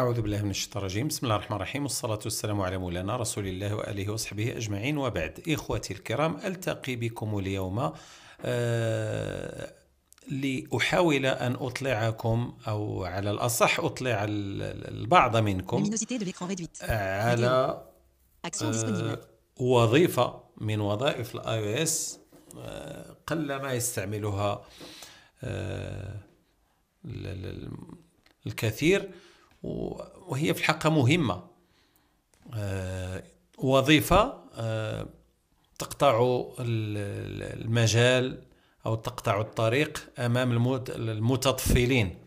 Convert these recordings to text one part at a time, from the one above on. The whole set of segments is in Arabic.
أعوذ بالله من الشيطان الرجيم بسم الله الرحمن الرحيم والصلاة والسلام على مولانا رسول الله وآله وصحبه أجمعين وبعد إخوتي الكرام ألتقي بكم اليوم آه، لأحاول أن أطلعكم أو على الأصح أطلع البعض منكم آه، على آه، وظيفة من وظائف الاي او اس قل ما يستعملها آه الكثير وهي في الحقيقه مهمه آه، وظيفه آه، تقطع المجال او تقطع الطريق امام المتطفلين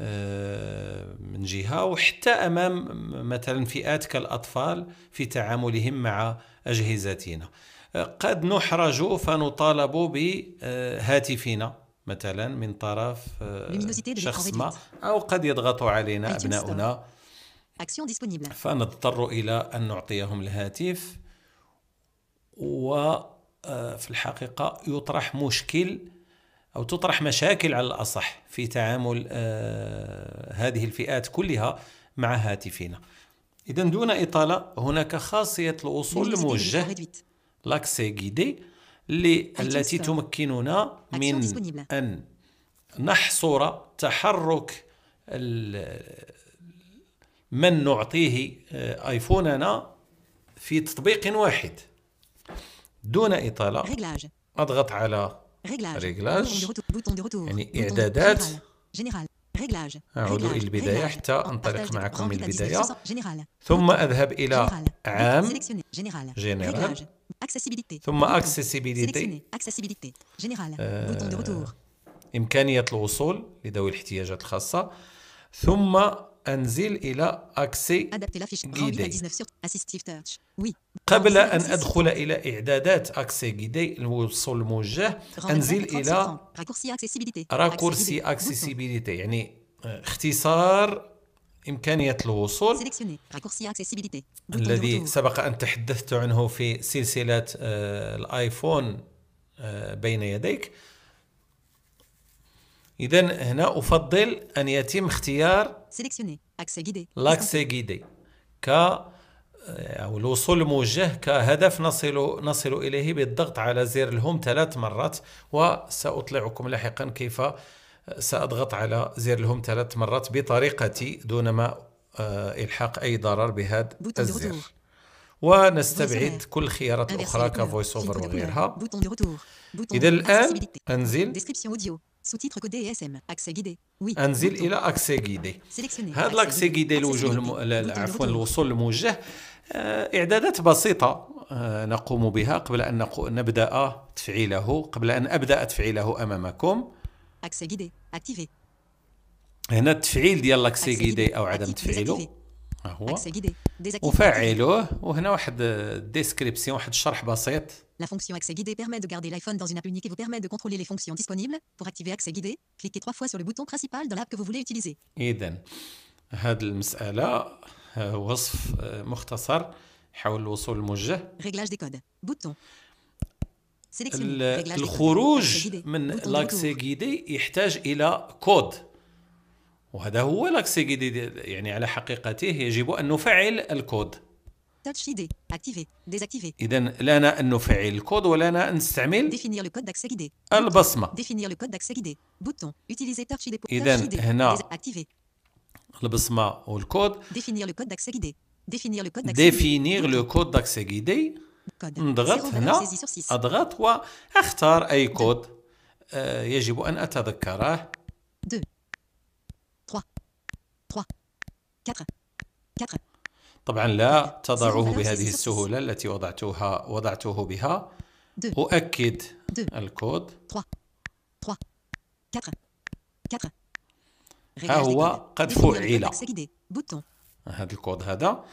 آه، من جهه وحتى امام مثلا فئات كالاطفال في تعاملهم مع اجهزتنا قد نحرج فنطالب بهاتفنا مثلا من طرف آه، شخص ما أو قد يضغط علينا أبناؤنا فنضطر إلى أن نعطيهم الهاتف وفي آه، الحقيقة يطرح مشكل أو تطرح مشاكل على الأصح في تعامل آه، هذه الفئات كلها مع هاتفنا إذا دون إطالة هناك خاصية الوصول الموجه لاكسي جيدي التي تمكننا من أن نحصر تحرك من نعطيه آه، ايفوننا في تطبيق واحد دون اطاله اضغط على ريغلاج يعني اعدادات ريغلاج أعود إلى البداية حتى أنطلق معكم من البداية ثم أذهب إلى عام جنرال ثم أكسسيبيليتي euh, إمكانية الوصول لذوي الاحتياجات الخاصة ثم أنزل إلى أكسي جيدي قبل أن أدخل إلى إعدادات أكسي جيدي الوصول الموجه أنزل إلى راكورسي أكسيسيبيليتي يعني آه، اختصار إمكانية الوصول الذي سبق أن تحدثت عنه في سلسلة آه، الآيفون آه، بين يديك اذا هنا افضل ان يتم اختيار لاكسي جيدي ك او الوصول الموجه كهدف نصل نصل اليه بالضغط على زر الهوم ثلاث مرات وساطلعكم لاحقا كيف ساضغط على زر الهوم ثلاث مرات بطريقتي دون ما آه، الحاق اي ضرر بهذا الزر ونستبعد كل الخيارات الاخرى كفويس اوفر وغيرها اذا الان انزل sous-titres codé ESM. Accès guidé. Oui. انزل الى اكسي غيدي هذا الاكسي غيدي الوجوه الم... عفوا الوصول الموجه اعدادات بسيطه نقوم بها قبل ان نقو... نبدا تفعيله قبل ان ابدا تفعيله امامكم اكسي غيدي اكتيفي هنا التفعيل ديال لاكسي غيدي او عدم تفعيله هو وهنا واحد واحد بسيط La fonction accès guidé permet de garder l'iPhone dans une app unique et vous permet de contrôler les fonctions disponibles. Pour activer accès guidé, cliquez trois fois sur le bouton principal dans l'app que vous voulez utiliser. المسألة وصف مختصر حول الوصول الموجه. Réglage des codes. Bouton. الخروج من l'accès guidé يحتاج إلى code. وهذا هو لاكسي جديد يعني على حقيقته يجب أن نفعل الكود اذا لنا ان نفعل الكود ولنا ان نستعمل البصمه اذا هنا البصمه والكود ديفينير لو كود داكسي غيدي نضغط هنا اضغط واختار اي كود يجب ان اتذكره 2 4 4 طبعا لا تضعه بهذه السهولة التي وضعتها وضعته بها أؤكد الكود ها هو قد فعل هذا الكود هذا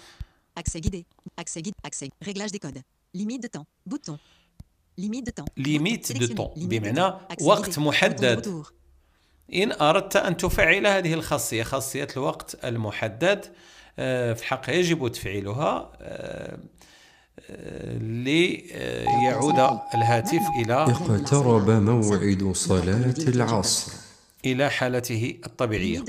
ليميت دو بمعنى وقت محدد إن أردت أن تفعل هذه الخاصية خاصية الوقت المحدد آه، في الحق يجب تفعيلها آه، آه، ليعود الهاتف إلى اقترب موعد صلاة العصر إلى حالته الطبيعية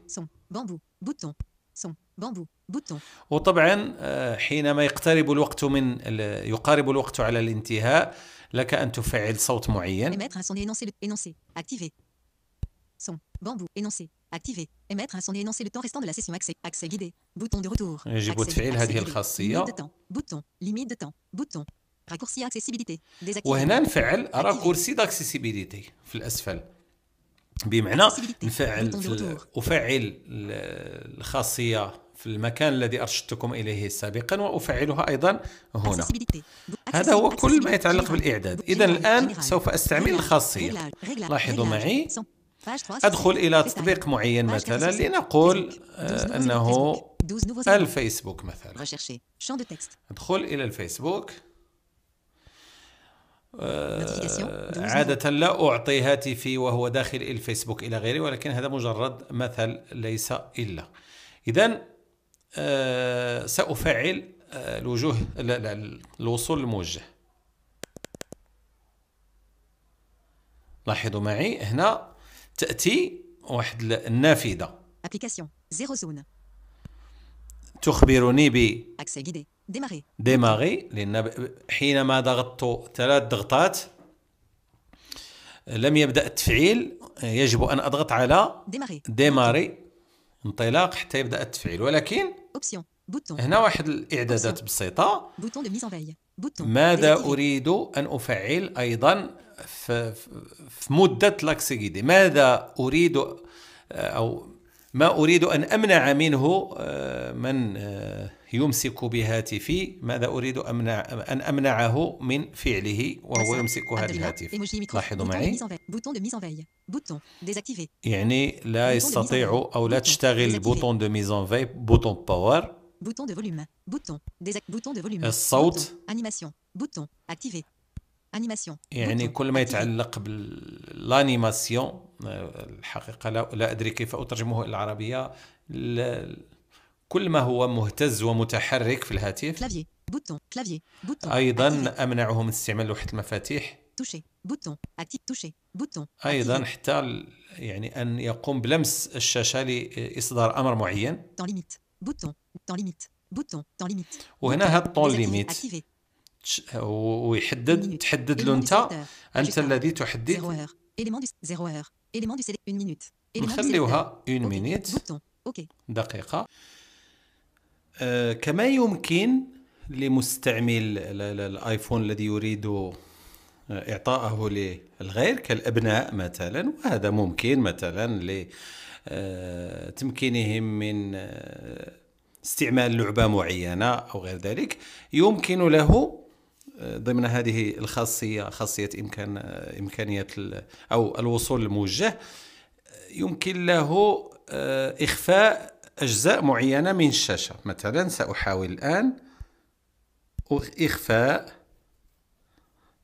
وطبعا حينما يقترب الوقت من يقارب الوقت على الانتهاء لك أن تفعل صوت معين Son. Bambou. Énoncé. Activé. émettre un son et énoncer le temps restant de la session accès. Accès guidé. Bouton de retour. يجب تفعيل هذه الخاصية. Bouton. Limite de temps. Bouton. Raccourci accessibilité. وهنا نفعل راكورسي داكسيسيبيليتي في الأسفل. بمعنى نفعل أفعل الخاصية في المكان الذي أرشدتكم إليه سابقا وأفعلها أيضا هنا هذا هو كل ما يتعلق بالإعداد إذا الآن سوف أستعمل الخاصية لاحظوا معي أدخل إلى تطبيق معين مثلا لنقول آه، أنه الفيسبوك مثلا أدخل إلى الفيسبوك آه، عادة لا أعطي هاتفي وهو داخل الفيسبوك إلى غيره ولكن هذا مجرد مثل ليس إلا إذا آه، سأفعل الوجوه لا لا الوصول الموجه لاحظوا معي هنا تأتي واحد النافذة ابليكاسيون زيرو زون تخبرني ب ديماري ديماري لأن حينما ضغطت ثلاث ضغطات لم يبدأ التفعيل يجب أن أضغط على ديماري ديماري انطلاق حتى يبدأ التفعيل ولكن اوبسيون هنا واحد الاعدادات بسيطه ماذا اريد ان افعل ايضا في, في مده لاكسيدي ماذا اريد او ما اريد ان امنع منه آه، من آه، يمسك بهاتفي ماذا اريد امنع ان امنعه من فعله وهو يمسك هذا الهاتف لاحظوا معي يعني لا يستطيع او لا تشتغل بوتون دو ميزون في بوتون باور Bouton de volume. Bouton. bouton de volume. الصوت. Euh, Animation. Bouton. Activé. Animation. يعني كل ما يتعلق بالانيماسيون آه، الحقيقة لا, لا أدري كيف أترجمه إلى العربية كل ما هو مهتز ومتحرك في الهاتف بوتون بوتون ايضا امنعه من استعمال لوحه المفاتيح توشي بوتون اكتيف توشي بوتون ايضا حتى يعني ان يقوم بلمس الشاشه لاصدار امر معين تون ليميت بوتون طون ليميت بوتون طون ليميت وهنا هاد طون ليميت ويحدد تحدد له انت انت الذي تحدد نخليوها اون مينيت دقيقه كما يمكن لمستعمل الايفون الذي يريد اعطائه للغير كالابناء مثلا وهذا ممكن مثلا آه، تمكينهم من آه، استعمال لعبة معينة أو غير ذلك يمكن له آه، ضمن هذه الخاصية خاصية إمكان إمكانية أو الوصول الموجه يمكن له إخفاء أجزاء معينة من الشاشة مثلا سأحاول الآن إخفاء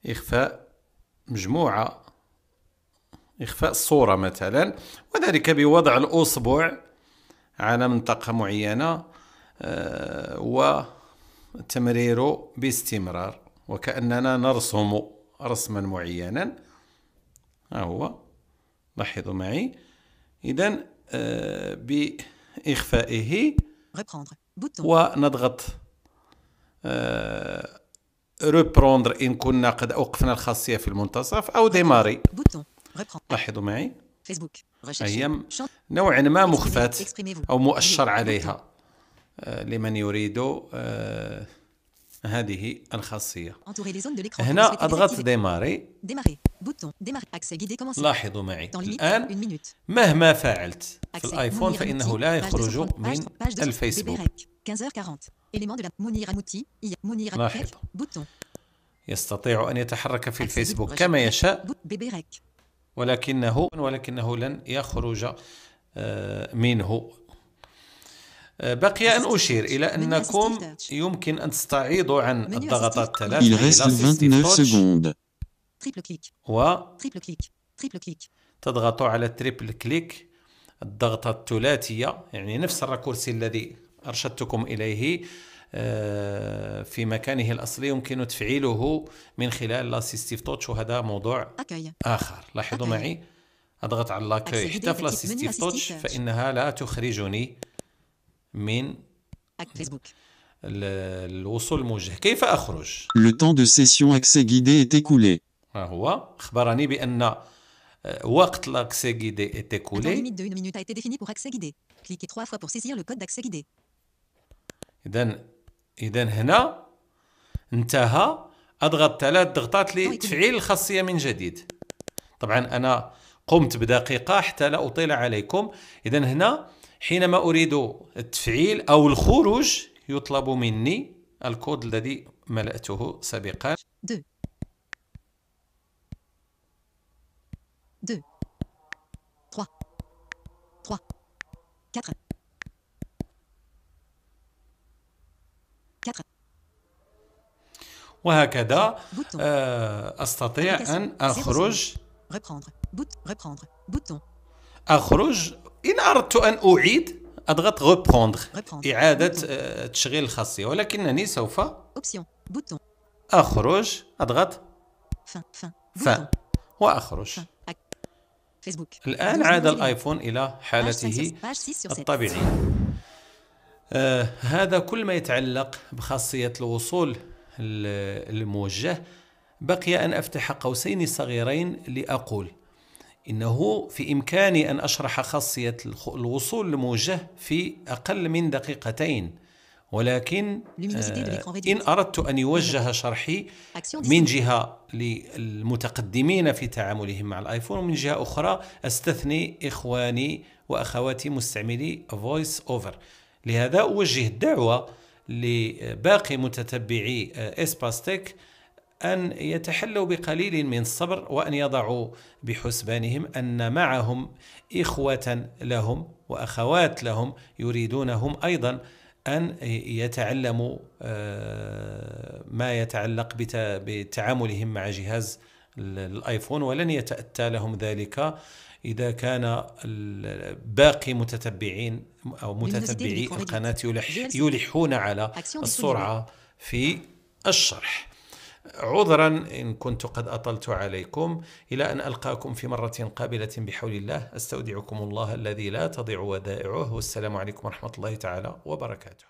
إخفاء مجموعة إخفاء الصورة مثلا وذلك بوضع الأصبع على منطقة معينة آه، وتمريره باستمرار وكأننا نرسم رسما معينا ها هو لاحظوا معي إذا آه، بإخفائه ونضغط ريبروندر آه، إن كنا قد أوقفنا الخاصية في المنتصف أو ديماري لاحظوا معي هي نوعا ما مخفاة أو مؤشر عليها آه، لمن يريد آه، هذه الخاصية هنا أضغط ديماري لاحظوا معي الآن مهما فعلت في الآيفون فإنه لا يخرج من الفيسبوك لاحظوا يستطيع أن يتحرك في الفيسبوك كما يشاء ولكنه ولكنه لن يخرج آه، منه آه، بقي أن أشير إلى أنكم يمكن أن تستعيضوا عن الضغطات الثلاث 29 و تضغطوا على تريبل كليك الضغطة الثلاثية يعني نفس الركورسي الذي أرشدتكم إليه آه، في مكانه الأصلي يمكن تفعيله من خلال لاسيستيف توتش وهذا موضوع آخر لاحظوا معي أضغط على لاكي حتى في لاسيستيف توتش فإنها لا تخرجني من الوصول الموجه كيف أخرج؟ لو تون دو سيسيون اكسي غيدي est écoulé. ها هو أخبرني بأن آه، وقت لاكسي غيدي est écoulé. ليميت دو de 1 minute a été définie pour accès guidé. Cliquez 3 فوا بور سيزير لو كود داكسي غيدي إذا اذا هنا انتهى اضغط ثلاث ضغطات لتفعيل الخاصيه من جديد طبعا انا قمت بدقيقه حتى لا اطيل عليكم اذا هنا حينما اريد التفعيل او الخروج يطلب مني الكود الذي ملأته سابقا دو. دو. 3 3 4 وهكذا آه، أستطيع أن أخرج أخرج إن أردت أن أعيد أضغط ريبروندر إعادة آه، تشغيل الخاصية ولكنني سوف أخرج أضغط ف وأخرج الآن عاد الآيفون إلى حالته الطبيعية آه، هذا كل ما يتعلق بخاصية الوصول الموجه بقي أن أفتح قوسين صغيرين لأقول إنه في إمكاني أن أشرح خاصية الوصول الموجه في أقل من دقيقتين ولكن آه إن أردت أن يوجه شرحي من جهة للمتقدمين في تعاملهم مع الآيفون ومن جهة أخرى أستثني إخواني وأخواتي مستعملي Voice Over لهذا أوجه الدعوة لباقي متتبعي إسباستيك أن يتحلوا بقليل من الصبر وأن يضعوا بحسبانهم أن معهم إخوة لهم وأخوات لهم يريدونهم أيضا أن يتعلموا آه، ما يتعلق بتعاملهم مع جهاز الايفون ولن يتاتى لهم ذلك اذا كان باقي متتبعين او متتبعي القناه يلح يلحون على السرعه في الشرح عذرا ان كنت قد اطلت عليكم الى ان القاكم في مره قابله بحول الله استودعكم الله الذي لا تضيع ودائعه والسلام عليكم ورحمه الله تعالى وبركاته